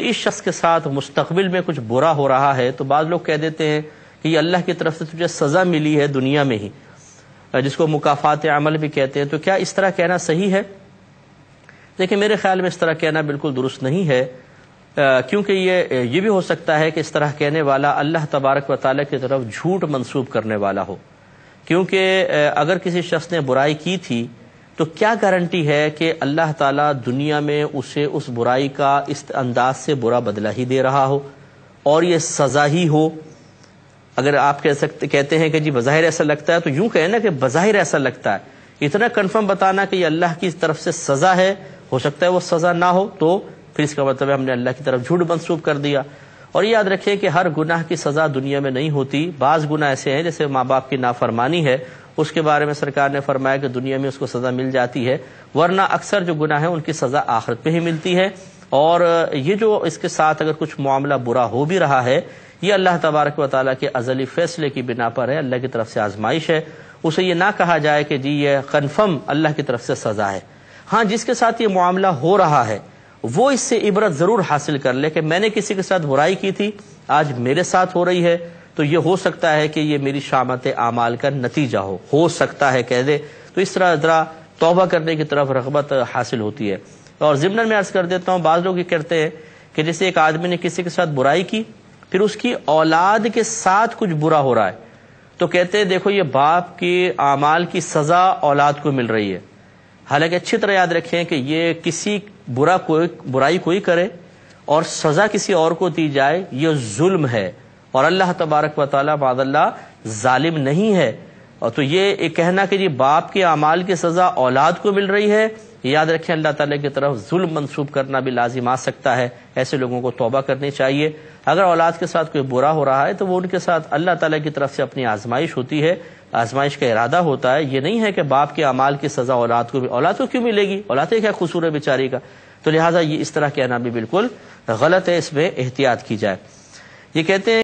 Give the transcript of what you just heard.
तो इस शख्स के साथ मुस्तबिल में कुछ बुरा हो रहा है तो बाद लोग कह देते हैं कि अल्लाह की तरफ से तुझे सज़ा मिली है दुनिया में ही जिसको मुकाफात अमल भी कहते हैं तो क्या इस तरह कहना सही है देखिए मेरे ख्याल में इस तरह कहना बिल्कुल दुरुस्त नहीं है क्योंकि ये ये भी हो सकता है कि इस तरह कहने वाला अल्लाह तबारक व ताली की तरफ झूठ मनसूब करने वाला हो क्योंकि अगर किसी शख्स ने बुराई की थी तो क्या गारंटी है कि अल्लाह ताला दुनिया में उसे उस बुराई का इस अंदाज से बुरा बदला ही दे रहा हो और ये सजा ही हो अगर आप कह सकते कहते हैं कि जी बज़ाहिर ऐसा लगता है तो यूं कहें ना कि बज़ाहिर ऐसा लगता है इतना कंफर्म बताना कि ये अल्लाह की तरफ से सजा है हो सकता है वो सजा ना हो तो फिर इसका मतलब हमने अल्लाह की तरफ झूठ मनसूब कर दिया और याद रखें कि हर गुनाह की सजा दुनिया में नहीं होती बाज गुना ऐसे हैं जैसे माँ बाप की नाफरमानी है उसके बारे में सरकार ने फरमाया कि दुनिया में उसको सजा मिल जाती है वरना अक्सर जो गुना है उनकी सजा आखिरत में ही मिलती है और ये जो इसके साथ अगर कुछ मामला बुरा हो भी रहा है ये अल्लाह तबारक व ताली के अजली फैसले की बिना पर है अल्लाह की तरफ से आजमाइश है उसे यह ना कहा जाए कि जी यह कन्फर्म अल्लाह की तरफ से सजा है हाँ जिसके साथ ये मामला हो रहा है वो इससे इबरत जरूर हासिल कर ले कि मैंने किसी के साथ बुराई की थी आज मेरे साथ हो रही है तो ये हो सकता है कि ये मेरी शामत आमाल का नतीजा हो हो सकता है कह दे तो इस तरह जरा तोबा करने की तरफ रगबत हासिल होती है और ज़िमन में अर्ज़ कर देता हूँ बाद लोग ये करते हैं कि जैसे एक आदमी ने किसी के साथ बुराई की फिर उसकी औलाद के साथ कुछ बुरा हो रहा है तो कहते हैं देखो ये बाप के आमाल की सज़ा औलाद को मिल रही है हालांकि अच्छी तरह याद रखें कि ये किसी बुरा कोई बुराई कोई करे और सज़ा किसी और को दी जाए ये जुल्म है और अल्लाह तबारक व ताली जालिम नहीं है और तो ये एक कहना कि जी बाप के अमाल की सज़ा औलाद को मिल रही है याद रखें अल्लाह ताला की तरफ जुल्म मनसूब करना भी लाजिम आ सकता है ऐसे लोगों को तोबा करनी चाहिए अगर औलाद के साथ कोई बुरा हो रहा है तो वो उनके साथ अल्लाह ताला की तरफ से अपनी आजमाइश होती है आजमाइश का इरादा होता है ये नहीं है कि बाप के अमाल की सज़ा औलाद को भी औलाद को क्यों मिलेगी औलादे क्या खसूर है बेचारी का तो लिहाजा ये इस तरह कहना भी बिल्कुल गलत है इसमें एहतियात की जाए ये कहते हैं